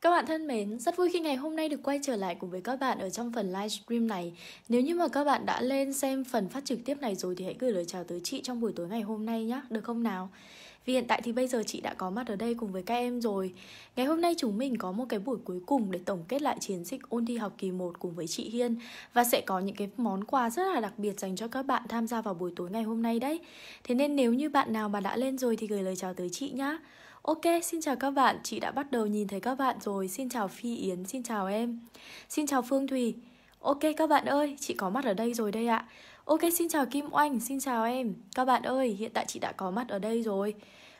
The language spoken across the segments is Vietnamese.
Các bạn thân mến, rất vui khi ngày hôm nay được quay trở lại cùng với các bạn ở trong phần livestream này. Nếu như mà các bạn đã lên xem phần phát trực tiếp này rồi thì hãy gửi lời chào tới chị trong buổi tối ngày hôm nay nhé, được không nào? Vì hiện tại thì bây giờ chị đã có mặt ở đây cùng với các em rồi. Ngày hôm nay chúng mình có một cái buổi cuối cùng để tổng kết lại chiến dịch ôn thi học kỳ 1 cùng với chị Hiên và sẽ có những cái món quà rất là đặc biệt dành cho các bạn tham gia vào buổi tối ngày hôm nay đấy. Thế nên nếu như bạn nào mà đã lên rồi thì gửi lời chào tới chị nhé. Ok, xin chào các bạn, chị đã bắt đầu nhìn thấy các bạn rồi. Xin chào Phi Yến, xin chào em. Xin chào Phương Thùy. Ok các bạn ơi, chị có mặt ở đây rồi đây ạ. Ok, xin chào Kim Oanh, xin chào em. Các bạn ơi, hiện tại chị đã có mặt ở đây rồi.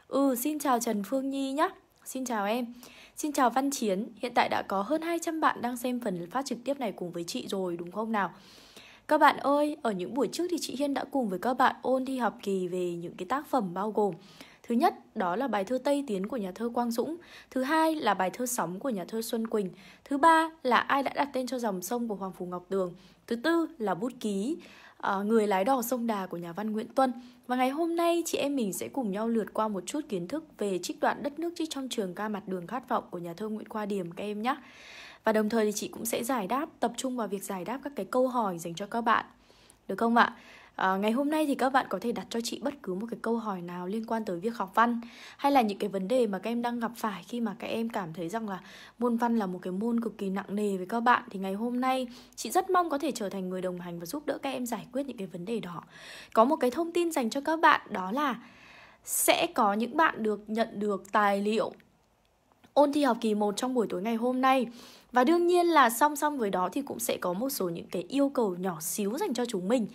Ừ, xin chào Trần Phương Nhi nhá. Xin chào em. Xin chào Văn Chiến, hiện tại đã có hơn 200 bạn đang xem phần phát trực tiếp này cùng với chị rồi đúng không nào? Các bạn ơi, ở những buổi trước thì chị Hiên đã cùng với các bạn ôn thi học kỳ về những cái tác phẩm bao gồm Thứ nhất, đó là bài thơ Tây Tiến của nhà thơ Quang Dũng. Thứ hai là bài thơ Sóng của nhà thơ Xuân Quỳnh. Thứ ba là Ai đã đặt tên cho dòng sông của Hoàng Phủ Ngọc Đường. Thứ tư là Bút Ký, ờ, Người lái đò sông Đà của nhà văn Nguyễn Tuân. Và ngày hôm nay chị em mình sẽ cùng nhau lượt qua một chút kiến thức về trích đoạn đất nước trích trong trường ca mặt đường khát vọng của nhà thơ Nguyễn Khoa Điểm các em nhé. Và đồng thời thì chị cũng sẽ giải đáp, tập trung vào việc giải đáp các cái câu hỏi dành cho các bạn. Được không ạ? À, ngày hôm nay thì các bạn có thể đặt cho chị bất cứ một cái câu hỏi nào liên quan tới việc học văn hay là những cái vấn đề mà các em đang gặp phải khi mà các em cảm thấy rằng là môn văn là một cái môn cực kỳ nặng nề với các bạn thì ngày hôm nay chị rất mong có thể trở thành người đồng hành và giúp đỡ các em giải quyết những cái vấn đề đó. Có một cái thông tin dành cho các bạn đó là sẽ có những bạn được nhận được tài liệu ôn thi học kỳ 1 trong buổi tối ngày hôm nay và đương nhiên là song song với đó thì cũng sẽ có một số những cái yêu cầu nhỏ xíu dành cho chúng mình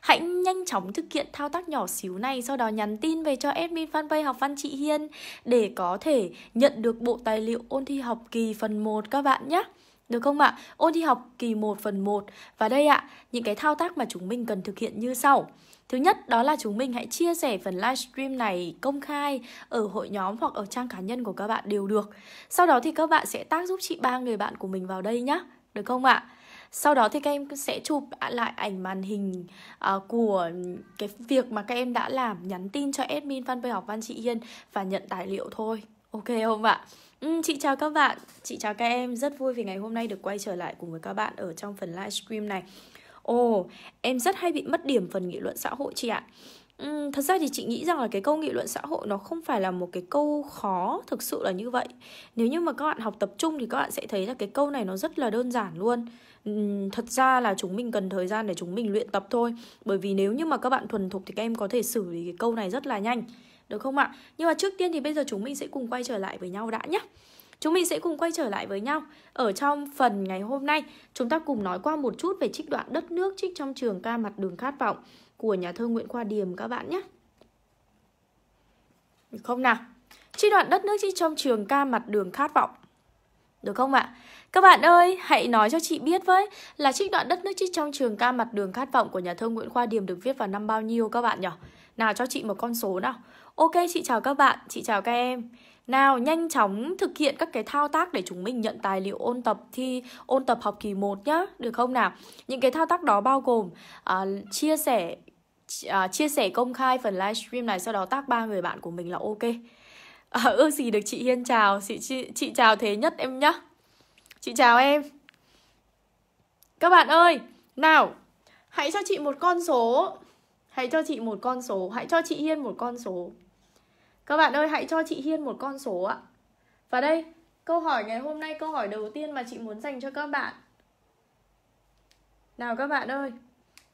Hãy nhanh chóng thực hiện thao tác nhỏ xíu này sau đó nhắn tin về cho admin fanpage học văn chị Hiên để có thể nhận được bộ tài liệu ôn thi học kỳ phần 1 các bạn nhé. Được không ạ? Ôn thi học kỳ 1 phần 1 Và đây ạ, những cái thao tác mà chúng mình cần thực hiện như sau Thứ nhất đó là chúng mình hãy chia sẻ phần livestream này công khai ở hội nhóm hoặc ở trang cá nhân của các bạn đều được Sau đó thì các bạn sẽ tác giúp chị ba người bạn của mình vào đây nhé Được không ạ? sau đó thì các em sẽ chụp lại ảnh màn hình uh, của cái việc mà các em đã làm nhắn tin cho admin fanpage học văn chị Hiên và nhận tài liệu thôi ok không ạ ừ, chị chào các bạn chị chào các em rất vui vì ngày hôm nay được quay trở lại cùng với các bạn ở trong phần livestream này ồ oh, em rất hay bị mất điểm phần nghị luận xã hội chị ạ Uhm, thật ra thì chị nghĩ rằng là cái câu nghị luận xã hội nó không phải là một cái câu khó thực sự là như vậy nếu như mà các bạn học tập trung thì các bạn sẽ thấy là cái câu này nó rất là đơn giản luôn thật ra là chúng mình cần thời gian để chúng mình luyện tập thôi bởi vì nếu như mà các bạn thuần thục thì các em có thể xử lý cái câu này rất là nhanh được không ạ nhưng mà trước tiên thì bây giờ chúng mình sẽ cùng quay trở lại với nhau đã nhé chúng mình sẽ cùng quay trở lại với nhau ở trong phần ngày hôm nay chúng ta cùng nói qua một chút về trích đoạn đất nước trích trong trường ca mặt đường khát vọng của nhà thơ nguyễn khoa điềm các bạn nhé được không nào trích đoạn đất nước trích trong trường ca mặt đường khát vọng được không ạ các bạn ơi, hãy nói cho chị biết với là trích đoạn đất nước trích trong trường ca mặt đường khát vọng của nhà thơ Nguyễn Khoa Điềm được viết vào năm bao nhiêu các bạn nhỉ? Nào cho chị một con số nào. Ok, chị chào các bạn, chị chào các em. Nào, nhanh chóng thực hiện các cái thao tác để chúng mình nhận tài liệu ôn tập thi ôn tập học kỳ 1 nhá, được không nào? Những cái thao tác đó bao gồm à, chia sẻ à, chia sẻ công khai phần livestream này sau đó tác ba người bạn của mình là ok. À, ước gì được chị Hiên chào, chị, chị chị chào thế nhất em nhá. Chị chào em Các bạn ơi Nào Hãy cho chị một con số Hãy cho chị một con số Hãy cho chị Hiên một con số Các bạn ơi hãy cho chị Hiên một con số ạ Và đây Câu hỏi ngày hôm nay câu hỏi đầu tiên mà chị muốn dành cho các bạn Nào các bạn ơi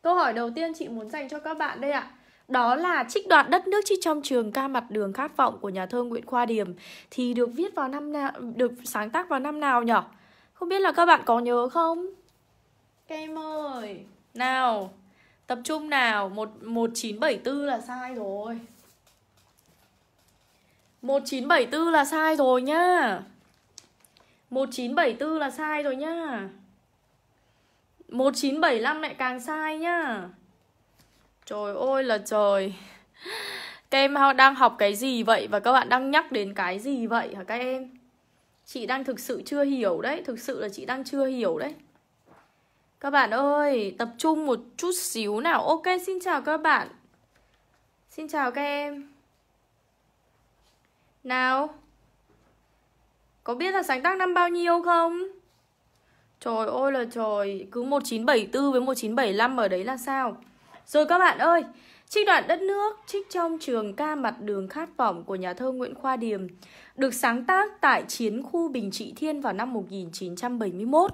Câu hỏi đầu tiên chị muốn dành cho các bạn đây ạ đó là trích đoạn đất nước trích trong trường ca mặt đường khát vọng của nhà thơ Nguyễn Khoa Điềm thì được viết vào năm nào, được sáng tác vào năm nào nhỉ? Không biết là các bạn có nhớ không? Các em ơi Nào Tập trung nào 1, 1974 là sai rồi 1974 là sai rồi nhá 1974 là sai rồi nhá 1975 lại càng sai nhá Trời ơi là trời Các em đang học cái gì vậy Và các bạn đang nhắc đến cái gì vậy hả các em chị đang thực sự chưa hiểu đấy thực sự là chị đang chưa hiểu đấy các bạn ơi tập trung một chút xíu nào ok xin chào các bạn xin chào các em nào có biết là sáng tác năm bao nhiêu không trời ơi là trời cứ 1974 với 1975 ở đấy là sao rồi các bạn ơi Trích đoạn đất nước trích trong trường ca mặt đường khát vọng của nhà thơ Nguyễn Khoa Điềm được sáng tác tại chiến khu Bình Trị Thiên vào năm 1971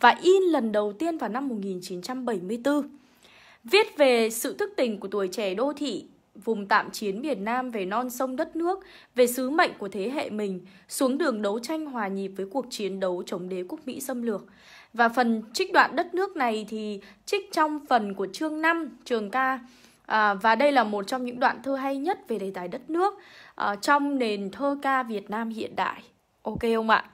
và in lần đầu tiên vào năm 1974. Viết về sự thức tỉnh của tuổi trẻ đô thị, vùng tạm chiến miền Nam về non sông đất nước, về sứ mệnh của thế hệ mình, xuống đường đấu tranh hòa nhịp với cuộc chiến đấu chống đế quốc Mỹ xâm lược. Và phần trích đoạn đất nước này thì trích trong phần của chương 5, trường ca À, và đây là một trong những đoạn thơ hay nhất về đề tài đất nước à, trong nền thơ ca Việt Nam hiện đại. Ok không ạ?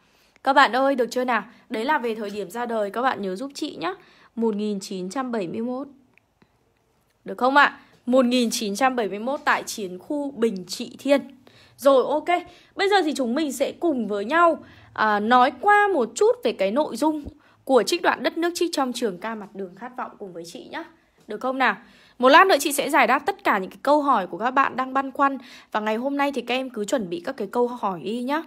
Các bạn ơi, được chưa nào? Đấy là về thời điểm ra đời, các bạn nhớ giúp chị nhé. 1971. Được không ạ? À? 1971 tại chiến khu Bình Trị Thiên. Rồi ok, bây giờ thì chúng mình sẽ cùng với nhau à, nói qua một chút về cái nội dung của trích đoạn đất nước trích trong trường ca mặt đường khát vọng cùng với chị nhé. Được không nào? Một lát nữa chị sẽ giải đáp tất cả những cái câu hỏi của các bạn đang băn khoăn Và ngày hôm nay thì các em cứ chuẩn bị các cái câu hỏi đi nhá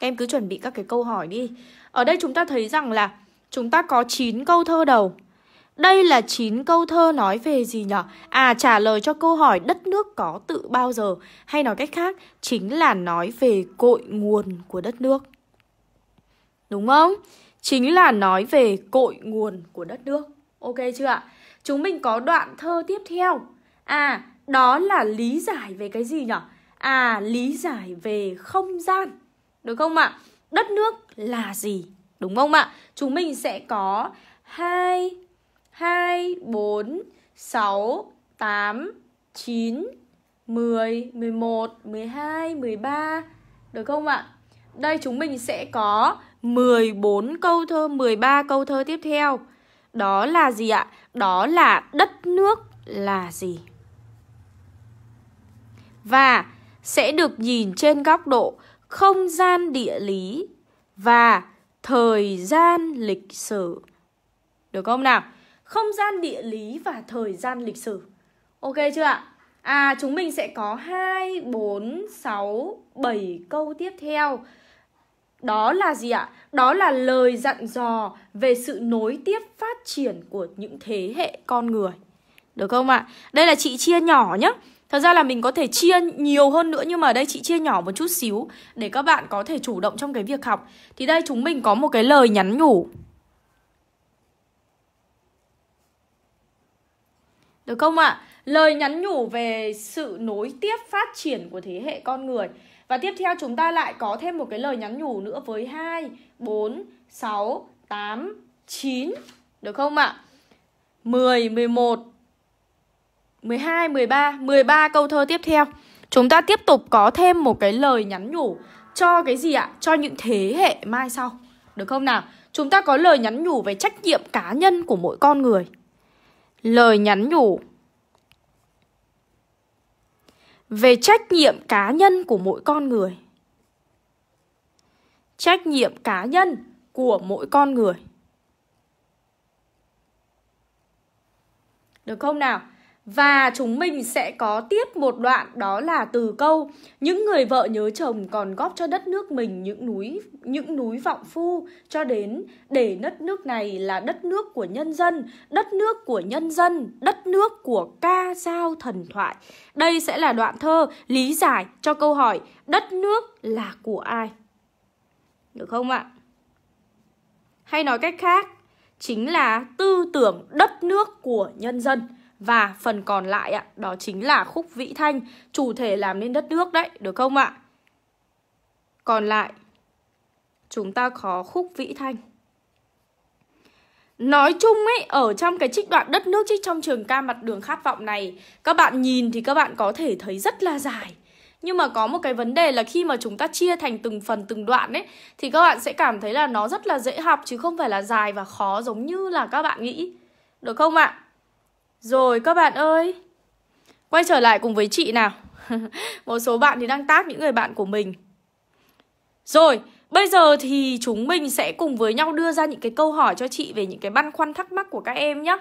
Các em cứ chuẩn bị các cái câu hỏi đi Ở đây chúng ta thấy rằng là chúng ta có 9 câu thơ đầu đây là 9 câu thơ nói về gì nhở? À trả lời cho câu hỏi đất nước có tự bao giờ Hay nói cách khác chính là nói về cội nguồn của đất nước Đúng không? Chính là nói về cội nguồn của đất nước Ok chưa ạ? chúng mình có đoạn thơ tiếp theo. À, đó là lý giải về cái gì nhở À, lý giải về không gian. Được không ạ? Đất nước là gì? Đúng không ạ? Chúng mình sẽ có hai hai bốn sáu tám chín mười mười một mười hai mười ba Được không ạ? Đây chúng mình sẽ có 14 câu thơ, 13 câu thơ tiếp theo. Đó là gì ạ? Đó là đất nước là gì? Và sẽ được nhìn trên góc độ không gian địa lý và thời gian lịch sử. Được không nào? Không gian địa lý và thời gian lịch sử. Ok chưa ạ? À chúng mình sẽ có 2 4 6 7 câu tiếp theo. Đó là gì ạ? Đó là lời dặn dò về sự nối tiếp phát triển của những thế hệ con người. Được không ạ? Đây là chị chia nhỏ nhá. Thật ra là mình có thể chia nhiều hơn nữa nhưng mà đây chị chia nhỏ một chút xíu để các bạn có thể chủ động trong cái việc học. Thì đây chúng mình có một cái lời nhắn nhủ. Được không ạ? Lời nhắn nhủ về sự nối tiếp phát triển của thế hệ con người. Và tiếp theo chúng ta lại có thêm một cái lời nhắn nhủ nữa với 2, 4, 6, 8, 9 Được không ạ? À? 10, 11, 12, 13 13 câu thơ tiếp theo Chúng ta tiếp tục có thêm một cái lời nhắn nhủ Cho cái gì ạ? Cho những thế hệ mai sau Được không nào? Chúng ta có lời nhắn nhủ về trách nhiệm cá nhân của mỗi con người Lời nhắn nhủ về trách nhiệm cá nhân của mỗi con người trách nhiệm cá nhân của mỗi con người được không nào và chúng mình sẽ có tiếp một đoạn đó là từ câu Những người vợ nhớ chồng còn góp cho đất nước mình những núi những núi vọng phu Cho đến để đất nước này là đất nước của nhân dân Đất nước của nhân dân, đất nước của ca sao thần thoại Đây sẽ là đoạn thơ lý giải cho câu hỏi Đất nước là của ai? Được không ạ? Hay nói cách khác Chính là tư tưởng đất nước của nhân dân và phần còn lại ạ, đó chính là khúc vĩ thanh, chủ thể làm nên đất nước đấy, được không ạ? Còn lại, chúng ta có khúc vĩ thanh. Nói chung ấy, ở trong cái trích đoạn đất nước trích trong trường ca mặt đường khát vọng này, các bạn nhìn thì các bạn có thể thấy rất là dài. Nhưng mà có một cái vấn đề là khi mà chúng ta chia thành từng phần từng đoạn ấy thì các bạn sẽ cảm thấy là nó rất là dễ học chứ không phải là dài và khó giống như là các bạn nghĩ. Được không ạ? À? Rồi các bạn ơi Quay trở lại cùng với chị nào Một số bạn thì đang tác những người bạn của mình Rồi Bây giờ thì chúng mình sẽ cùng với nhau đưa ra những cái câu hỏi cho chị về những cái băn khoăn thắc mắc của các em nhé.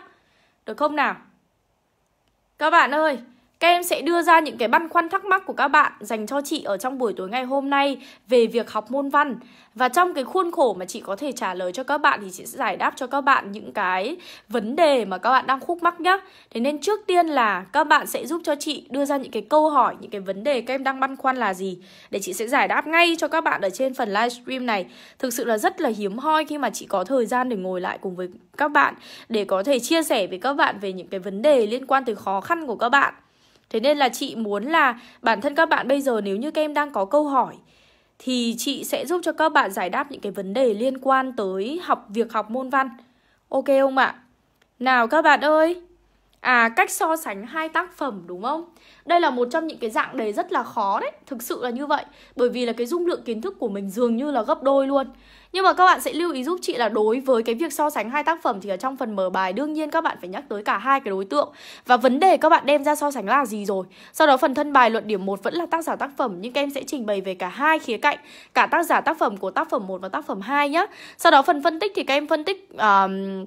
Được không nào? Các bạn ơi, các em sẽ đưa ra những cái băn khoăn thắc mắc của các bạn dành cho chị ở trong buổi tối ngày hôm nay về việc học môn văn. Và trong cái khuôn khổ mà chị có thể trả lời cho các bạn thì chị sẽ giải đáp cho các bạn những cái vấn đề mà các bạn đang khúc mắc nhá. Thế nên trước tiên là các bạn sẽ giúp cho chị đưa ra những cái câu hỏi, những cái vấn đề các em đang băn khoăn là gì để chị sẽ giải đáp ngay cho các bạn ở trên phần livestream này. Thực sự là rất là hiếm hoi khi mà chị có thời gian để ngồi lại cùng với các bạn để có thể chia sẻ với các bạn về những cái vấn đề liên quan tới khó khăn của các bạn Thế nên là chị muốn là bản thân các bạn bây giờ nếu như các em đang có câu hỏi thì chị sẽ giúp cho các bạn giải đáp những cái vấn đề liên quan tới học việc học môn văn. Ok không ạ? Nào các bạn ơi, À cách so sánh hai tác phẩm đúng không? Đây là một trong những cái dạng đề rất là khó đấy Thực sự là như vậy Bởi vì là cái dung lượng kiến thức của mình dường như là gấp đôi luôn nhưng mà các bạn sẽ lưu ý giúp chị là đối với cái việc so sánh hai tác phẩm thì ở trong phần mở bài đương nhiên các bạn phải nhắc tới cả hai cái đối tượng và vấn đề các bạn đem ra so sánh là gì rồi. Sau đó phần thân bài luận điểm một vẫn là tác giả tác phẩm nhưng các em sẽ trình bày về cả hai khía cạnh, cả tác giả tác phẩm của tác phẩm 1 và tác phẩm 2 nhá. Sau đó phần phân tích thì các em phân tích uh,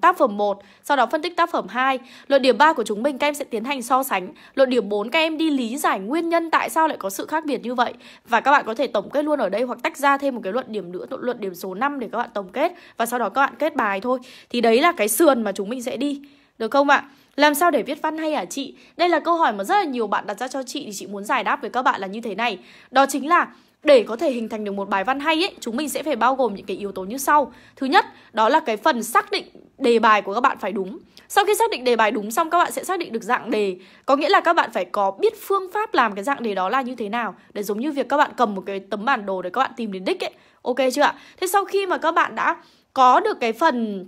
tác phẩm 1, sau đó phân tích tác phẩm 2. Luận điểm 3 của chúng mình các em sẽ tiến hành so sánh. Luận điểm 4 các em đi lý giải nguyên nhân tại sao lại có sự khác biệt như vậy và các bạn có thể tổng kết luôn ở đây hoặc tách ra thêm một cái luận điểm nữa, luận điểm số 5 để các bạn tổng kết và sau đó các bạn kết bài thôi. Thì đấy là cái sườn mà chúng mình sẽ đi. Được không ạ? Làm sao để viết văn hay hả chị? Đây là câu hỏi mà rất là nhiều bạn đặt ra cho chị thì chị muốn giải đáp với các bạn là như thế này. Đó chính là để có thể hình thành được một bài văn hay ấy, chúng mình sẽ phải bao gồm những cái yếu tố như sau. Thứ nhất, đó là cái phần xác định đề bài của các bạn phải đúng. Sau khi xác định đề bài đúng xong các bạn sẽ xác định được dạng đề. Có nghĩa là các bạn phải có biết phương pháp làm cái dạng đề đó là như thế nào. Để giống như việc các bạn cầm một cái tấm bản đồ để các bạn tìm đến đích ấy Ok chưa ạ? Thế sau khi mà các bạn đã có được cái phần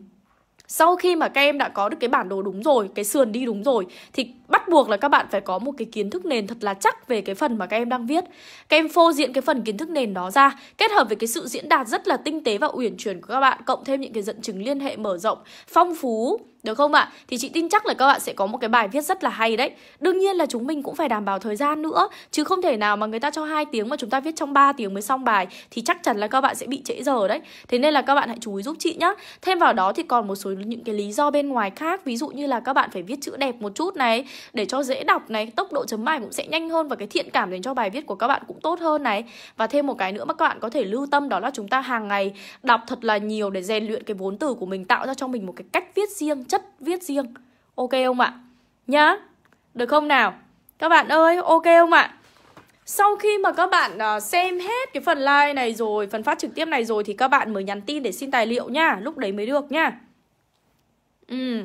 sau khi mà các em đã có được cái bản đồ đúng rồi, cái sườn đi đúng rồi thì bắt buộc là các bạn phải có một cái kiến thức nền thật là chắc về cái phần mà các em đang viết. Các em phô diễn cái phần kiến thức nền đó ra, kết hợp với cái sự diễn đạt rất là tinh tế và uyển chuyển của các bạn, cộng thêm những cái dẫn chứng liên hệ mở rộng, phong phú được không ạ? Thì chị tin chắc là các bạn sẽ có một cái bài viết rất là hay đấy. Đương nhiên là chúng mình cũng phải đảm bảo thời gian nữa, chứ không thể nào mà người ta cho hai tiếng mà chúng ta viết trong 3 tiếng mới xong bài thì chắc chắn là các bạn sẽ bị trễ giờ đấy. Thế nên là các bạn hãy chú ý giúp chị nhá. Thêm vào đó thì còn một số những cái lý do bên ngoài khác, ví dụ như là các bạn phải viết chữ đẹp một chút này, để cho dễ đọc này tốc độ chấm bài cũng sẽ nhanh hơn và cái thiện cảm dành cho bài viết của các bạn cũng tốt hơn này và thêm một cái nữa mà các bạn có thể lưu tâm đó là chúng ta hàng ngày đọc thật là nhiều để rèn luyện cái vốn từ của mình tạo ra cho mình một cái cách viết riêng chất viết riêng ok không ạ nhá được không nào các bạn ơi ok không ạ sau khi mà các bạn à, xem hết cái phần live này rồi, phần phát trực tiếp này rồi thì các bạn mới nhắn tin để xin tài liệu nha, lúc đấy mới được nha. Ừ.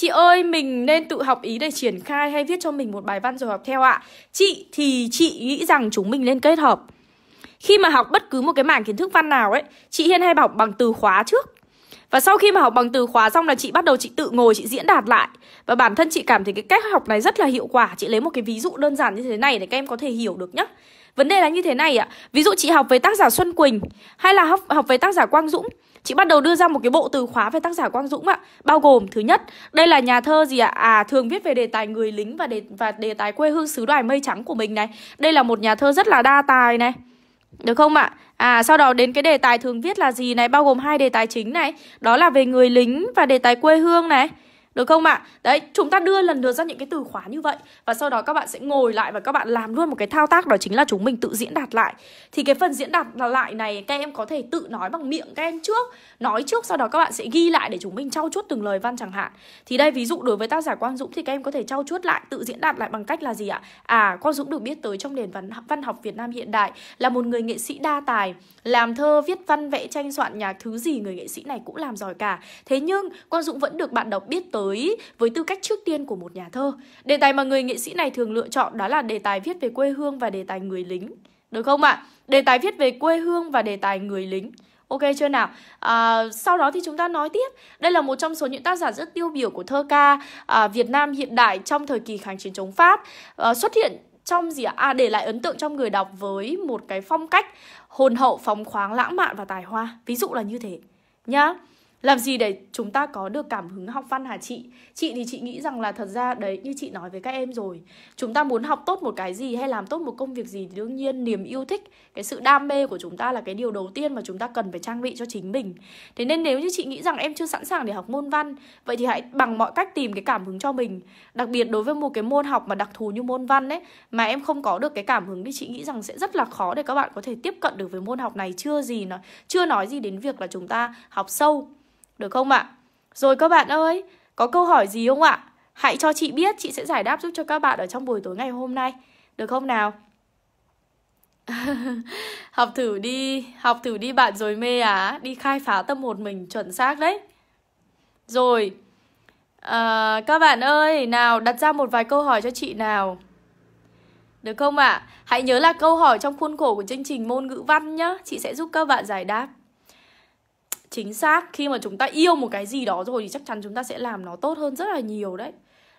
Chị ơi, mình nên tự học ý để triển khai hay viết cho mình một bài văn rồi học theo ạ? Chị thì chị nghĩ rằng chúng mình nên kết hợp. Khi mà học bất cứ một cái mảng kiến thức văn nào ấy, chị Hiên hay học bằng từ khóa trước. Và sau khi mà học bằng từ khóa xong là chị bắt đầu chị tự ngồi chị diễn đạt lại Và bản thân chị cảm thấy cái cách học này rất là hiệu quả Chị lấy một cái ví dụ đơn giản như thế này để các em có thể hiểu được nhá Vấn đề là như thế này ạ à. Ví dụ chị học về tác giả Xuân Quỳnh Hay là học, học về tác giả Quang Dũng chị bắt đầu đưa ra một cái bộ từ khóa về tác giả Quang Dũng ạ, bao gồm thứ nhất, đây là nhà thơ gì ạ? À thường viết về đề tài người lính và đề và đề tài quê hương xứ đoài mây trắng của mình này. Đây là một nhà thơ rất là đa tài này. Được không ạ? À sau đó đến cái đề tài thường viết là gì này, bao gồm hai đề tài chính này, đó là về người lính và đề tài quê hương này. Được không ạ? À? Đấy, chúng ta đưa lần lượt ra những cái từ khóa như vậy Và sau đó các bạn sẽ ngồi lại và các bạn làm luôn một cái thao tác đó chính là chúng mình tự diễn đạt lại Thì cái phần diễn đạt lại này các em có thể tự nói bằng miệng các em trước Nói trước sau đó các bạn sẽ ghi lại để chúng mình trau chuốt từng lời văn chẳng hạn Thì đây ví dụ đối với tác giả Quang Dũng thì các em có thể trau chuốt lại tự diễn đạt lại bằng cách là gì ạ? À, Quang Dũng được biết tới trong nền văn, văn học Việt Nam hiện đại là một người nghệ sĩ đa tài Làm thơ, viết văn, vẽ tranh, soạn nhạc, thứ gì người nghệ sĩ này cũng làm giỏi cả Thế nhưng Quang Dũng vẫn được bạn đọc biết tới tới với tư cách trước tiên của một nhà thơ. Đề tài mà người nghệ sĩ này thường lựa chọn đó là đề tài viết về quê hương và đề tài người lính. Được không ạ? À? Đề tài viết về quê hương và đề tài người lính. Ok chưa nào? À, sau đó thì chúng ta nói tiếp. Đây là một trong số những tác giả rất tiêu biểu của thơ ca à, Việt Nam hiện đại trong thời kỳ kháng chiến chống Pháp à, xuất hiện trong gì ạ? À? à để lại ấn tượng trong người đọc với một cái phong cách hồn hậu, phóng khoáng, lãng mạn và tài hoa. Ví dụ là như thế nhá làm gì để chúng ta có được cảm hứng học văn hả chị chị thì chị nghĩ rằng là thật ra đấy như chị nói với các em rồi chúng ta muốn học tốt một cái gì hay làm tốt một công việc gì thì đương nhiên niềm yêu thích cái sự đam mê của chúng ta là cái điều đầu tiên mà chúng ta cần phải trang bị cho chính mình thế nên nếu như chị nghĩ rằng em chưa sẵn sàng để học môn văn vậy thì hãy bằng mọi cách tìm cái cảm hứng cho mình đặc biệt đối với một cái môn học mà đặc thù như môn văn ấy mà em không có được cái cảm hứng thì chị nghĩ rằng sẽ rất là khó để các bạn có thể tiếp cận được với môn học này chưa gì nó chưa nói gì đến việc là chúng ta học sâu được không ạ? Rồi các bạn ơi, có câu hỏi gì không ạ? Hãy cho chị biết, chị sẽ giải đáp giúp cho các bạn ở trong buổi tối ngày hôm nay. Được không nào? học thử đi, học thử đi bạn rồi mê á, đi khai phá tâm hồn mình chuẩn xác đấy. Rồi, à, các bạn ơi, nào đặt ra một vài câu hỏi cho chị nào. Được không ạ? À? Hãy nhớ là câu hỏi trong khuôn khổ của chương trình môn ngữ văn nhá, chị sẽ giúp các bạn giải đáp chính xác khi mà chúng ta yêu một cái gì đó rồi thì chắc chắn chúng ta sẽ làm nó tốt hơn rất là nhiều đấy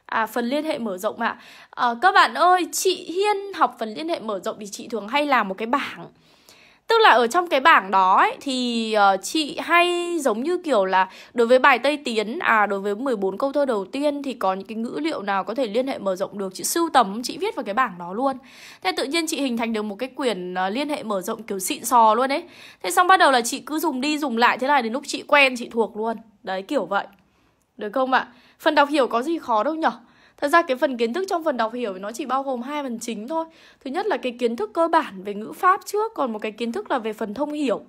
À, phần liên hệ mở rộng ạ à. à, Các bạn ơi, chị Hiên học phần liên hệ mở rộng thì chị thường hay làm một cái bảng Tức là ở trong cái bảng đó ấy, thì ờ, chị hay giống như kiểu là đối với bài Tây Tiến à đối với 14 câu thơ đầu tiên thì có những cái ngữ liệu nào có thể liên hệ mở rộng được chị sưu tầm chị viết vào cái bảng đó luôn. Thế tự nhiên chị hình thành được một cái quyển ờ, liên hệ mở rộng kiểu xịn sò luôn ấy. Thế xong bắt đầu là chị cứ dùng đi dùng lại thế này đến lúc chị quen chị thuộc luôn. Đấy kiểu vậy. Được không ạ? Phần đọc hiểu có gì khó đâu nhở Thật ra cái phần kiến thức trong phần đọc hiểu nó chỉ bao gồm hai phần chính thôi. Thứ nhất là cái kiến thức cơ bản về ngữ pháp trước, còn một cái kiến thức là về phần thông hiểu.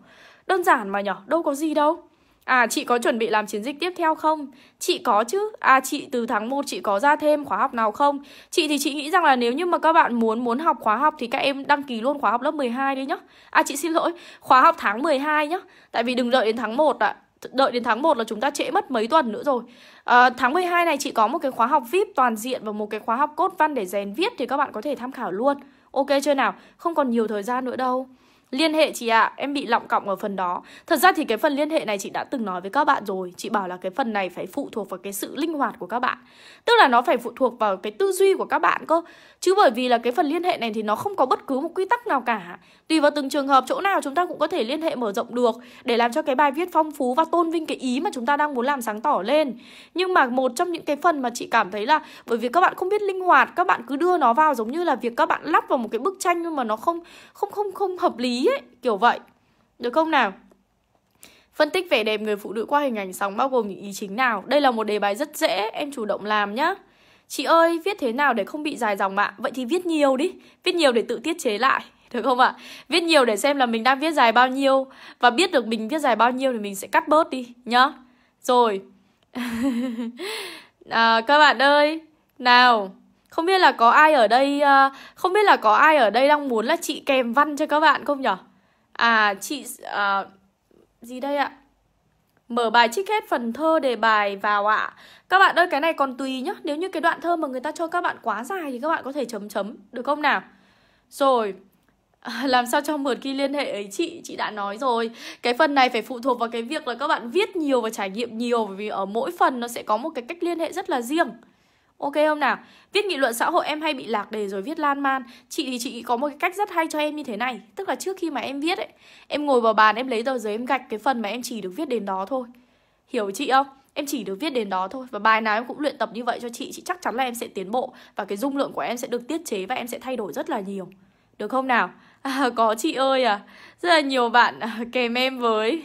Đơn giản mà nhở, đâu có gì đâu. À chị có chuẩn bị làm chiến dịch tiếp theo không? Chị có chứ. À chị từ tháng 1 chị có ra thêm khóa học nào không? Chị thì chị nghĩ rằng là nếu như mà các bạn muốn muốn học khóa học thì các em đăng ký luôn khóa học lớp 12 đi nhá. À chị xin lỗi, khóa học tháng 12 nhá. Tại vì đừng đợi đến tháng 1 ạ. À đợi đến tháng 1 là chúng ta trễ mất mấy tuần nữa rồi à, Tháng 12 này chị có một cái khóa học VIP toàn diện và một cái khóa học cốt văn để rèn viết thì các bạn có thể tham khảo luôn Ok chưa nào? Không còn nhiều thời gian nữa đâu Liên hệ chị ạ, à, em bị lọng cọng ở phần đó Thật ra thì cái phần liên hệ này chị đã từng nói với các bạn rồi Chị bảo là cái phần này phải phụ thuộc vào cái sự linh hoạt của các bạn Tức là nó phải phụ thuộc vào cái tư duy của các bạn cơ Chứ bởi vì là cái phần liên hệ này thì nó không có bất cứ một quy tắc nào cả Tùy vào từng trường hợp chỗ nào chúng ta cũng có thể liên hệ mở rộng được Để làm cho cái bài viết phong phú và tôn vinh cái ý mà chúng ta đang muốn làm sáng tỏ lên Nhưng mà một trong những cái phần mà chị cảm thấy là Bởi vì các bạn không biết linh hoạt, các bạn cứ đưa nó vào giống như là việc các bạn lắp vào một cái bức tranh nhưng mà nó không không không không hợp lý ấy, kiểu vậy. Được không nào? Phân tích vẻ đẹp người phụ nữ qua hình ảnh sóng bao gồm những ý chính nào? Đây là một đề bài rất dễ, em chủ động làm nhá. Chị ơi, viết thế nào để không bị dài dòng ạ? Vậy thì viết nhiều đi, viết nhiều để tự tiết chế lại, được không ạ? Viết nhiều để xem là mình đang viết dài bao nhiêu và biết được mình viết dài bao nhiêu thì mình sẽ cắt bớt đi nhá. Rồi. à, các bạn ơi, nào không biết là có ai ở đây ờ, Không biết là có ai ở đây đang muốn là chị kèm văn cho các bạn không nhở À chị à, Gì đây ạ Mở bài trích hết phần thơ đề bài vào ạ Các bạn ơi cái này còn tùy nhá Nếu như cái đoạn thơ mà người ta cho các bạn quá dài Thì các bạn có thể chấm chấm được không nào Rồi làm sao cho mượt khi liên hệ ấy chị chị đã nói rồi cái phần này phải phụ thuộc vào cái việc là các bạn viết nhiều và trải nghiệm nhiều bởi vì ở mỗi phần nó sẽ có một cái cách liên hệ rất là riêng Ok không nào? Viết nghị luận xã hội em hay bị lạc đề rồi viết lan man Chị thì chị có một cái cách rất hay cho em như thế này Tức là trước khi mà em viết ấy Em ngồi vào bàn em lấy tờ giấy em gạch cái phần mà em chỉ được viết đến đó thôi Hiểu chị không? Em chỉ được viết đến đó thôi Và bài nào em cũng luyện tập như vậy cho chị Chị chắc chắn là em sẽ tiến bộ Và cái dung lượng của em sẽ được tiết chế và em sẽ thay đổi rất là nhiều Được không nào? À, có chị ơi à Rất là nhiều bạn à, kèm em với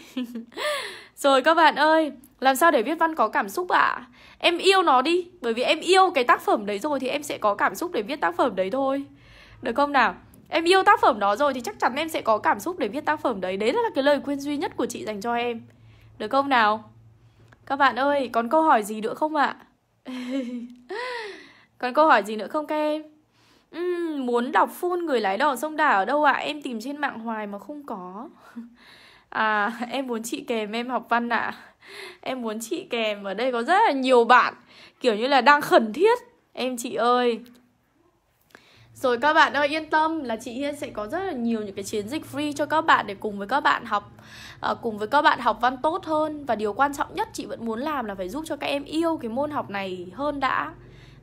Rồi các bạn ơi làm sao để viết văn có cảm xúc ạ? À? Em yêu nó đi, bởi vì em yêu cái tác phẩm đấy rồi thì em sẽ có cảm xúc để viết tác phẩm đấy thôi. Được không nào? Em yêu tác phẩm đó rồi thì chắc chắn em sẽ có cảm xúc để viết tác phẩm đấy. Đấy là cái lời khuyên duy nhất của chị dành cho em. Được không nào? Các bạn ơi, còn câu hỏi gì nữa không ạ? À? còn câu hỏi gì nữa không các em? Uhm, muốn đọc phun người lái đò sông đà ở đâu ạ? À? Em tìm trên mạng hoài mà không có. à em muốn chị kèm em học văn ạ à. em muốn chị kèm ở đây có rất là nhiều bạn kiểu như là đang khẩn thiết em chị ơi rồi các bạn ơi yên tâm là chị Hiên sẽ có rất là nhiều những cái chiến dịch free cho các bạn để cùng với các bạn học à, cùng với các bạn học văn tốt hơn và điều quan trọng nhất chị vẫn muốn làm là phải giúp cho các em yêu cái môn học này hơn đã.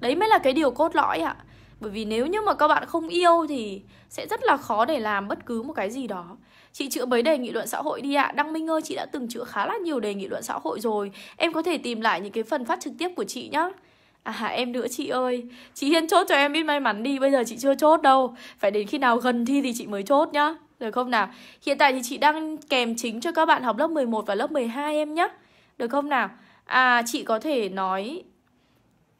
Đấy mới là cái điều cốt lõi ạ. À. Bởi vì nếu như mà các bạn không yêu thì sẽ rất là khó để làm bất cứ một cái gì đó. Chị chữa mấy đề nghị luận xã hội đi ạ à. Đăng Minh ơi chị đã từng chữa khá là nhiều đề nghị luận xã hội rồi Em có thể tìm lại những cái phần phát trực tiếp của chị nhá À em nữa chị ơi Chị Hiên chốt cho em biết may mắn đi Bây giờ chị chưa chốt đâu Phải đến khi nào gần thi thì chị mới chốt nhá Được không nào Hiện tại thì chị đang kèm chính cho các bạn học lớp 11 và lớp 12 em nhá Được không nào À chị có thể nói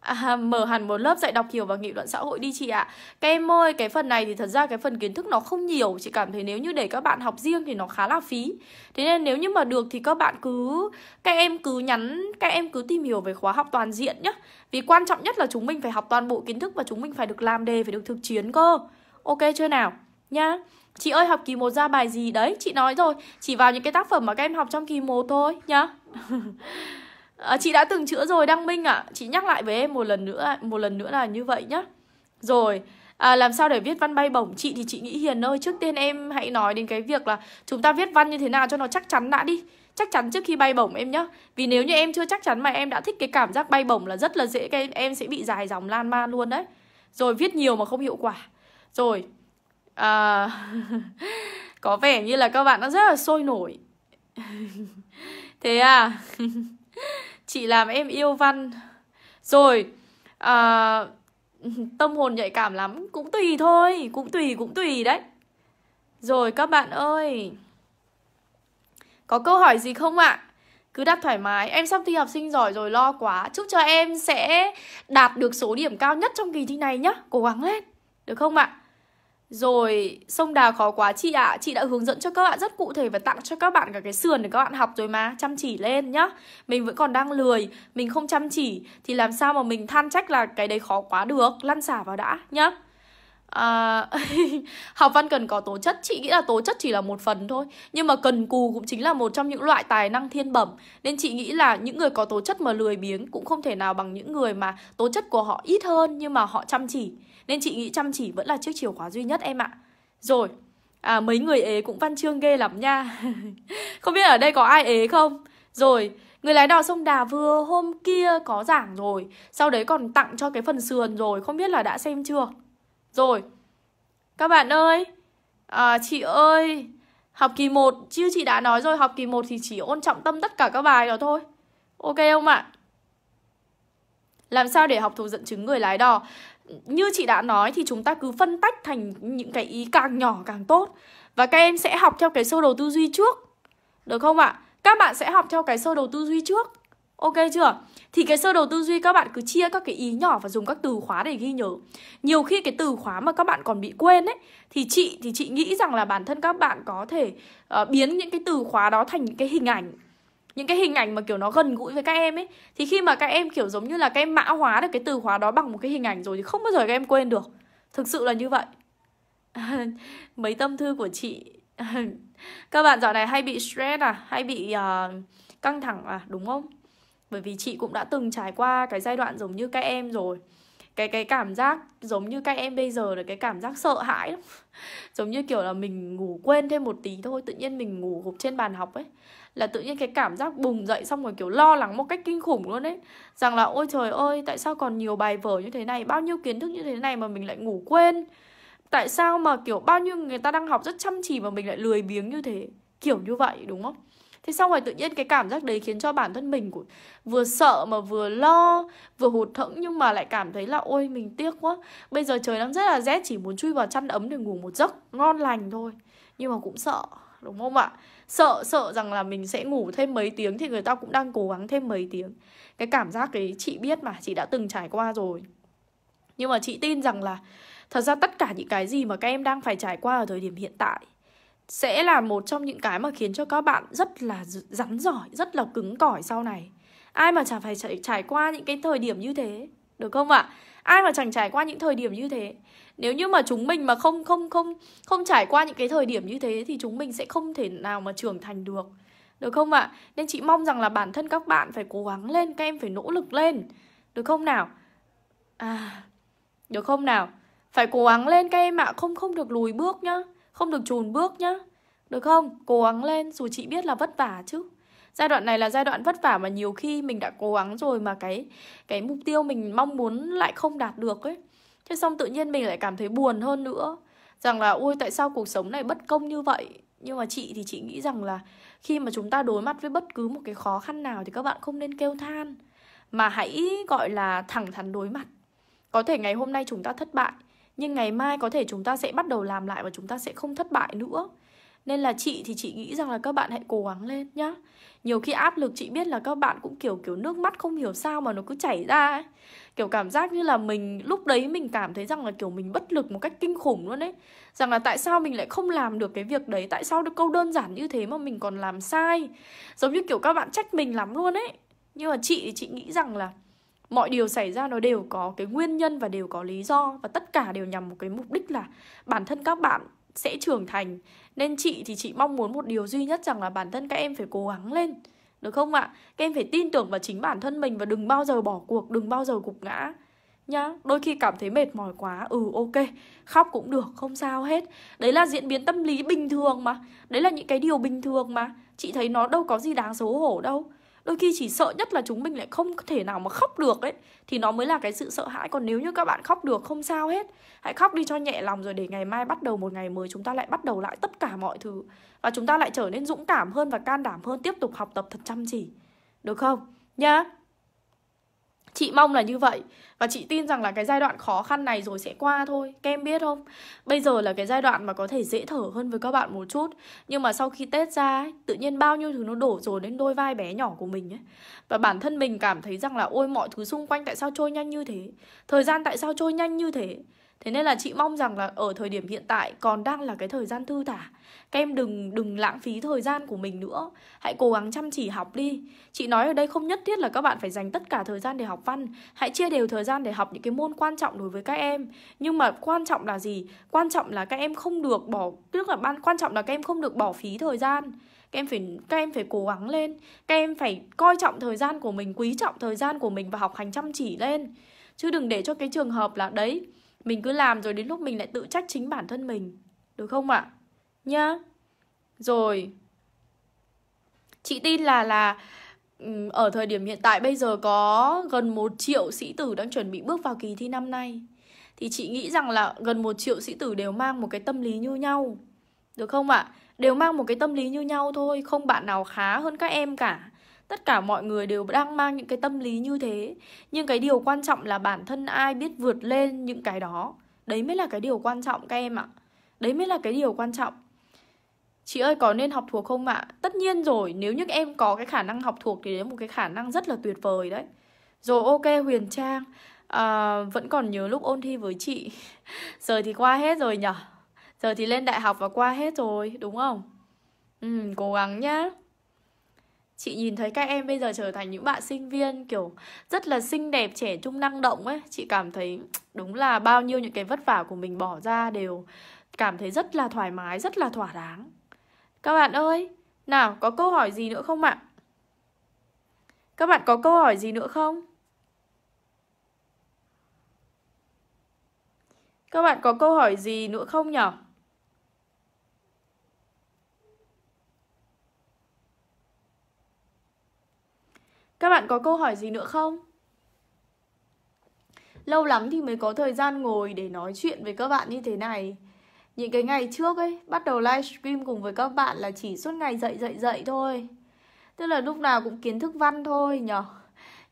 À, mở hẳn một lớp dạy đọc hiểu và nghị luận xã hội đi chị ạ. À. Các em ơi, cái phần này thì thật ra cái phần kiến thức nó không nhiều, chị cảm thấy nếu như để các bạn học riêng thì nó khá là phí. Thế nên nếu như mà được thì các bạn cứ các em cứ nhắn, các em cứ tìm hiểu về khóa học toàn diện nhá. Vì quan trọng nhất là chúng mình phải học toàn bộ kiến thức và chúng mình phải được làm đề, phải được thực chiến cơ. Ok chưa nào? Nhá. Chị ơi học kỳ 1 ra bài gì đấy? Chị nói rồi, chỉ vào những cái tác phẩm mà các em học trong kỳ 1 thôi nhá. à, chị đã từng chữa rồi đăng minh ạ à. chị nhắc lại với em một lần nữa một lần nữa là như vậy nhá rồi À, làm sao để viết văn bay bổng chị thì chị nghĩ hiền ơi trước tiên em hãy nói đến cái việc là chúng ta viết văn như thế nào cho nó chắc chắn đã đi chắc chắn trước khi bay bổng em nhé vì nếu như em chưa chắc chắn mà em đã thích cái cảm giác bay bổng là rất là dễ cái em sẽ bị dài dòng lan man luôn đấy rồi viết nhiều mà không hiệu quả rồi à, có vẻ như là các bạn nó rất là sôi nổi thế à chị làm em yêu văn rồi à, tâm hồn nhạy cảm lắm cũng tùy thôi cũng tùy cũng tùy đấy rồi các bạn ơi có câu hỏi gì không ạ à? cứ đáp thoải mái em sắp thi học sinh giỏi rồi lo quá chúc cho em sẽ đạt được số điểm cao nhất trong kỳ thi này nhá cố gắng lên được không ạ à? Rồi, sông đà khó quá chị ạ. À. Chị đã hướng dẫn cho các bạn rất cụ thể và tặng cho các bạn cả cái sườn để các bạn học rồi mà. Chăm chỉ lên nhá. Mình vẫn còn đang lười, mình không chăm chỉ. Thì làm sao mà mình than trách là cái đấy khó quá được. Lăn xả vào đã nhá. À, học văn cần có tố chất Chị nghĩ là tố chất chỉ là một phần thôi Nhưng mà cần cù cũng chính là một trong những loại tài năng thiên bẩm Nên chị nghĩ là những người có tố chất mà lười biếng Cũng không thể nào bằng những người mà tố chất của họ ít hơn Nhưng mà họ chăm chỉ nên chị nghĩ chăm chỉ vẫn là chiếc chìa khóa duy nhất em ạ. Rồi, à, mấy người ế cũng văn chương ghê lắm nha. không biết ở đây có ai ế không? Rồi, Người lái đò sông Đà vừa hôm kia có giảng rồi Sau đấy còn tặng cho cái phần sườn rồi Không biết là đã xem chưa Rồi Các bạn ơi à, Chị ơi Học kỳ 1 Chứ chị đã nói rồi Học kỳ 1 thì chỉ ôn trọng tâm tất cả các bài đó thôi Ok không ạ? Làm sao để học thuộc dẫn chứng người lái đò như chị đã nói thì chúng ta cứ phân tách thành những cái ý càng nhỏ càng tốt và các em sẽ học theo cái sơ đồ tư duy trước được không ạ à? các bạn sẽ học theo cái sơ đồ tư duy trước ok chưa thì cái sơ đồ tư duy các bạn cứ chia các cái ý nhỏ và dùng các từ khóa để ghi nhớ nhiều khi cái từ khóa mà các bạn còn bị quên ấy thì chị thì chị nghĩ rằng là bản thân các bạn có thể uh, biến những cái từ khóa đó thành những cái hình ảnh những cái hình ảnh mà kiểu nó gần gũi với các em ấy thì khi mà các em kiểu giống như là các em mã hóa được cái từ khóa đó bằng một cái hình ảnh rồi thì không bao giờ các em quên được thực sự là như vậy mấy tâm thư của chị các bạn dạo này hay bị stress à hay bị uh, căng thẳng à đúng không bởi vì chị cũng đã từng trải qua cái giai đoạn giống như các em rồi cái cái cảm giác giống như các em bây giờ là cái cảm giác sợ hãi lắm. giống như kiểu là mình ngủ quên thêm một tí thôi tự nhiên mình ngủ gục trên bàn học ấy là tự nhiên cái cảm giác bùng dậy xong rồi kiểu lo lắng một cách kinh khủng luôn ấy rằng là ôi trời ơi tại sao còn nhiều bài vở như thế này bao nhiêu kiến thức như thế này mà mình lại ngủ quên tại sao mà kiểu bao nhiêu người ta đang học rất chăm chỉ mà mình lại lười biếng như thế kiểu như vậy đúng không thế xong rồi tự nhiên cái cảm giác đấy khiến cho bản thân mình của vừa sợ mà vừa lo vừa hụt thẫn nhưng mà lại cảm thấy là ôi mình tiếc quá bây giờ trời đang rất là rét chỉ muốn chui vào chăn ấm để ngủ một giấc ngon lành thôi nhưng mà cũng sợ đúng không ạ sợ sợ rằng là mình sẽ ngủ thêm mấy tiếng thì người ta cũng đang cố gắng thêm mấy tiếng cái cảm giác đấy chị biết mà chị đã từng trải qua rồi nhưng mà chị tin rằng là thật ra tất cả những cái gì mà các em đang phải trải qua ở thời điểm hiện tại sẽ là một trong những cái mà khiến cho các bạn rất là rắn giỏi rất là cứng cỏi sau này ai mà chả phải trải, trải qua những cái thời điểm như thế được không ạ ai mà chẳng trải qua những thời điểm như thế nếu như mà chúng mình mà không không không không trải qua những cái thời điểm như thế thì chúng mình sẽ không thể nào mà trưởng thành được được không ạ à? nên chị mong rằng là bản thân các bạn phải cố gắng lên các em phải nỗ lực lên được không nào à được không nào phải cố gắng lên các em ạ à. không không được lùi bước nhá không được chùn bước nhá được không cố gắng lên dù chị biết là vất vả chứ giai đoạn này là giai đoạn vất vả mà nhiều khi mình đã cố gắng rồi mà cái cái mục tiêu mình mong muốn lại không đạt được ấy thế xong tự nhiên mình lại cảm thấy buồn hơn nữa rằng là ôi tại sao cuộc sống này bất công như vậy nhưng mà chị thì chị nghĩ rằng là khi mà chúng ta đối mặt với bất cứ một cái khó khăn nào thì các bạn không nên kêu than mà hãy gọi là thẳng thắn đối mặt có thể ngày hôm nay chúng ta thất bại nhưng ngày mai có thể chúng ta sẽ bắt đầu làm lại và chúng ta sẽ không thất bại nữa nên là chị thì chị nghĩ rằng là các bạn hãy cố gắng lên nhá nhiều khi áp lực chị biết là các bạn cũng kiểu kiểu nước mắt không hiểu sao mà nó cứ chảy ra ấy. kiểu cảm giác như là mình lúc đấy mình cảm thấy rằng là kiểu mình bất lực một cách kinh khủng luôn ấy rằng là tại sao mình lại không làm được cái việc đấy tại sao được câu đơn giản như thế mà mình còn làm sai giống như kiểu các bạn trách mình lắm luôn ấy nhưng mà chị thì chị nghĩ rằng là mọi điều xảy ra nó đều có cái nguyên nhân và đều có lý do và tất cả đều nhằm một cái mục đích là bản thân các bạn sẽ trưởng thành nên chị thì chị mong muốn một điều duy nhất rằng là bản thân các em phải cố gắng lên được không ạ các em phải tin tưởng vào chính bản thân mình và đừng bao giờ bỏ cuộc đừng bao giờ gục ngã nhá đôi khi cảm thấy mệt mỏi quá ừ ok khóc cũng được không sao hết đấy là diễn biến tâm lý bình thường mà đấy là những cái điều bình thường mà chị thấy nó đâu có gì đáng xấu hổ đâu đôi khi chỉ sợ nhất là chúng mình lại không thể nào mà khóc được ấy thì nó mới là cái sự sợ hãi còn nếu như các bạn khóc được không sao hết hãy khóc đi cho nhẹ lòng rồi để ngày mai bắt đầu một ngày mới chúng ta lại bắt đầu lại tất cả mọi thứ và chúng ta lại trở nên dũng cảm hơn và can đảm hơn tiếp tục học tập thật chăm chỉ được không nhá yeah. Chị mong là như vậy Và chị tin rằng là cái giai đoạn khó khăn này rồi sẽ qua thôi Các em biết không? Bây giờ là cái giai đoạn mà có thể dễ thở hơn với các bạn một chút Nhưng mà sau khi Tết ra ấy, Tự nhiên bao nhiêu thứ nó đổ rồi đến đôi vai bé nhỏ của mình ấy Và bản thân mình cảm thấy rằng là Ôi mọi thứ xung quanh tại sao trôi nhanh như thế Thời gian tại sao trôi nhanh như thế Thế nên là chị mong rằng là ở thời điểm hiện tại còn đang là cái thời gian thư thả. Các em đừng đừng lãng phí thời gian của mình nữa. Hãy cố gắng chăm chỉ học đi. Chị nói ở đây không nhất thiết là các bạn phải dành tất cả thời gian để học văn. Hãy chia đều thời gian để học những cái môn quan trọng đối với các em. Nhưng mà quan trọng là gì? Quan trọng là các em không được bỏ tức là ban quan trọng là các em không được bỏ phí thời gian các em phải các em phải cố gắng lên các em phải coi trọng thời gian của mình quý trọng thời gian của mình và học hành chăm chỉ lên chứ đừng để cho cái trường hợp là đấy mình cứ làm rồi đến lúc mình lại tự trách chính bản thân mình. Được không ạ? À? Nhá. Rồi. Chị tin là là ở thời điểm hiện tại bây giờ có gần 1 triệu sĩ tử đang chuẩn bị bước vào kỳ thi năm nay. Thì chị nghĩ rằng là gần 1 triệu sĩ tử đều mang một cái tâm lý như nhau. Được không ạ? À? Đều mang một cái tâm lý như nhau thôi, không bạn nào khá hơn các em cả tất cả mọi người đều đang mang những cái tâm lý như thế nhưng cái điều quan trọng là bản thân ai biết vượt lên những cái đó đấy mới là cái điều quan trọng các em ạ đấy mới là cái điều quan trọng Chị ơi có nên học thuộc không ạ? Tất nhiên rồi, nếu như em có cái khả năng học thuộc thì đấy một cái khả năng rất là tuyệt vời đấy. Rồi ok Huyền Trang, à, vẫn còn nhớ lúc ôn thi với chị. Giờ thì qua hết rồi nhở? Giờ thì lên đại học và qua hết rồi, đúng không? Ừ, cố gắng nhá chị nhìn thấy các em bây giờ trở thành những bạn sinh viên kiểu rất là xinh đẹp trẻ trung năng động ấy chị cảm thấy đúng là bao nhiêu những cái vất vả của mình bỏ ra đều cảm thấy rất là thoải mái rất là thỏa đáng các bạn ơi nào có câu hỏi gì nữa không ạ các bạn có câu hỏi gì nữa không các bạn có câu hỏi gì nữa không nhở Các bạn có câu hỏi gì nữa không? Lâu lắm thì mới có thời gian ngồi để nói chuyện với các bạn như thế này Những cái ngày trước ấy, bắt đầu livestream cùng với các bạn là chỉ suốt ngày dậy dậy dậy thôi Tức là lúc nào cũng kiến thức văn thôi nhở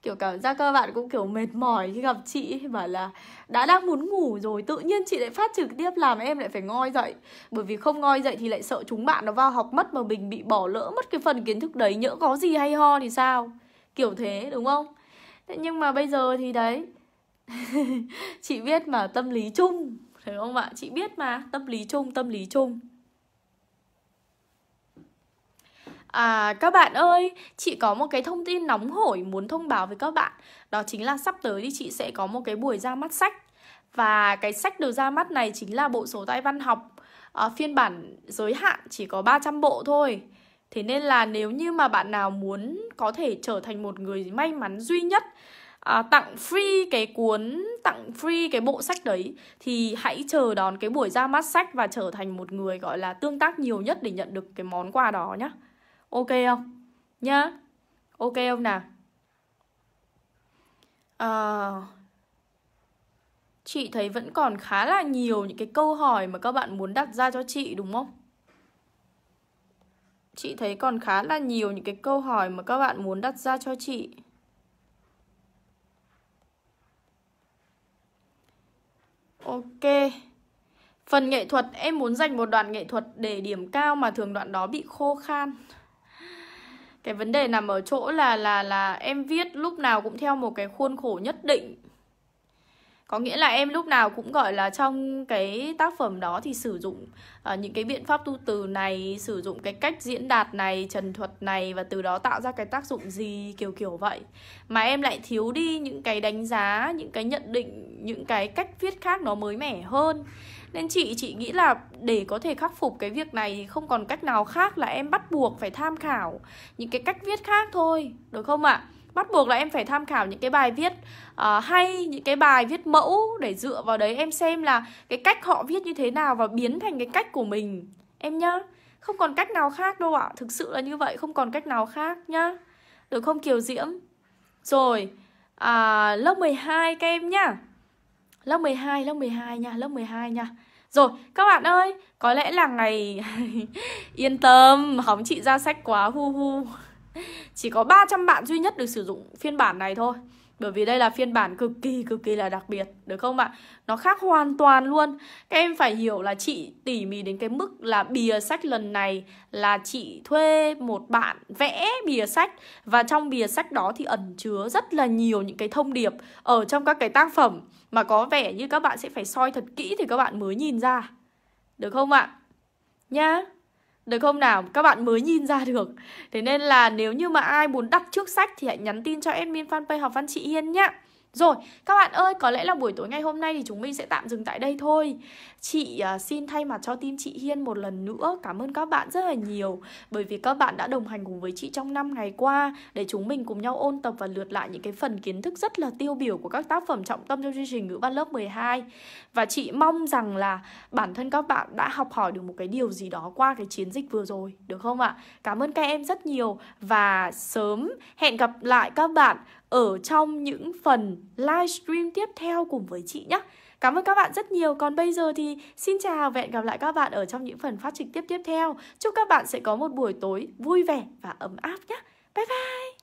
Kiểu cảm giác các bạn cũng kiểu mệt mỏi khi gặp chị Bảo là đã đang muốn ngủ rồi Tự nhiên chị lại phát trực tiếp làm em lại phải ngoi dậy Bởi vì không ngoi dậy thì lại sợ chúng bạn nó vào học mất Mà mình bị bỏ lỡ mất cái phần kiến thức đấy Nhỡ có gì hay ho thì sao kiểu thế đúng không nhưng mà bây giờ thì đấy chị biết mà tâm lý chung phải không ạ chị biết mà tâm lý chung tâm lý chung À, các bạn ơi, chị có một cái thông tin nóng hổi muốn thông báo với các bạn Đó chính là sắp tới thì chị sẽ có một cái buổi ra mắt sách Và cái sách được ra mắt này chính là bộ sổ tay văn học à, Phiên bản giới hạn chỉ có 300 bộ thôi Thế nên là nếu như mà bạn nào muốn có thể trở thành một người may mắn duy nhất à, tặng free cái cuốn tặng free cái bộ sách đấy thì hãy chờ đón cái buổi ra mắt sách và trở thành một người gọi là tương tác nhiều nhất để nhận được cái món quà đó nhá ok không nhá ok không nào à, chị thấy vẫn còn khá là nhiều những cái câu hỏi mà các bạn muốn đặt ra cho chị đúng không Chị thấy còn khá là nhiều những cái câu hỏi mà các bạn muốn đặt ra cho chị. Ok. Phần nghệ thuật, em muốn dành một đoạn nghệ thuật để điểm cao mà thường đoạn đó bị khô khan. Cái vấn đề nằm ở chỗ là là là em viết lúc nào cũng theo một cái khuôn khổ nhất định có nghĩa là em lúc nào cũng gọi là trong cái tác phẩm đó thì sử dụng uh, những cái biện pháp tu từ này sử dụng cái cách diễn đạt này trần thuật này và từ đó tạo ra cái tác dụng gì kiểu kiểu vậy mà em lại thiếu đi những cái đánh giá những cái nhận định những cái cách viết khác nó mới mẻ hơn nên chị chị nghĩ là để có thể khắc phục cái việc này thì không còn cách nào khác là em bắt buộc phải tham khảo những cái cách viết khác thôi được không ạ à? bắt buộc là em phải tham khảo những cái bài viết uh, hay những cái bài viết mẫu để dựa vào đấy em xem là cái cách họ viết như thế nào và biến thành cái cách của mình em nhá không còn cách nào khác đâu ạ à. thực sự là như vậy không còn cách nào khác nhá được không kiều diễm rồi à, lớp 12 các em nhá lớp 12 lớp 12 nha lớp 12 nha rồi các bạn ơi có lẽ là ngày yên tâm hóng chị ra sách quá hu hu chỉ có 300 bạn duy nhất được sử dụng phiên bản này thôi bởi vì đây là phiên bản cực kỳ cực kỳ là đặc biệt Được không ạ? Nó khác hoàn toàn luôn Các em phải hiểu là chị tỉ mỉ đến cái mức là bìa sách lần này Là chị thuê một bạn vẽ bìa sách Và trong bìa sách đó thì ẩn chứa rất là nhiều những cái thông điệp Ở trong các cái tác phẩm Mà có vẻ như các bạn sẽ phải soi thật kỹ thì các bạn mới nhìn ra Được không ạ? Nhá được không nào các bạn mới nhìn ra được thế nên là nếu như mà ai muốn đặt trước sách thì hãy nhắn tin cho admin fanpage học văn chị Hiên nhá rồi, các bạn ơi, có lẽ là buổi tối ngày hôm nay thì chúng mình sẽ tạm dừng tại đây thôi. Chị à, xin thay mặt cho team chị Hiên một lần nữa cảm ơn các bạn rất là nhiều bởi vì các bạn đã đồng hành cùng với chị trong năm ngày qua để chúng mình cùng nhau ôn tập và lượt lại những cái phần kiến thức rất là tiêu biểu của các tác phẩm trọng tâm trong chương trình ngữ văn lớp 12. Và chị mong rằng là bản thân các bạn đã học hỏi được một cái điều gì đó qua cái chiến dịch vừa rồi, được không ạ? Cảm ơn các em rất nhiều và sớm hẹn gặp lại các bạn ở trong những phần livestream tiếp theo cùng với chị nhé. Cảm ơn các bạn rất nhiều. Còn bây giờ thì xin chào và hẹn gặp lại các bạn ở trong những phần phát trực tiếp tiếp theo. Chúc các bạn sẽ có một buổi tối vui vẻ và ấm áp nhé. Bye bye!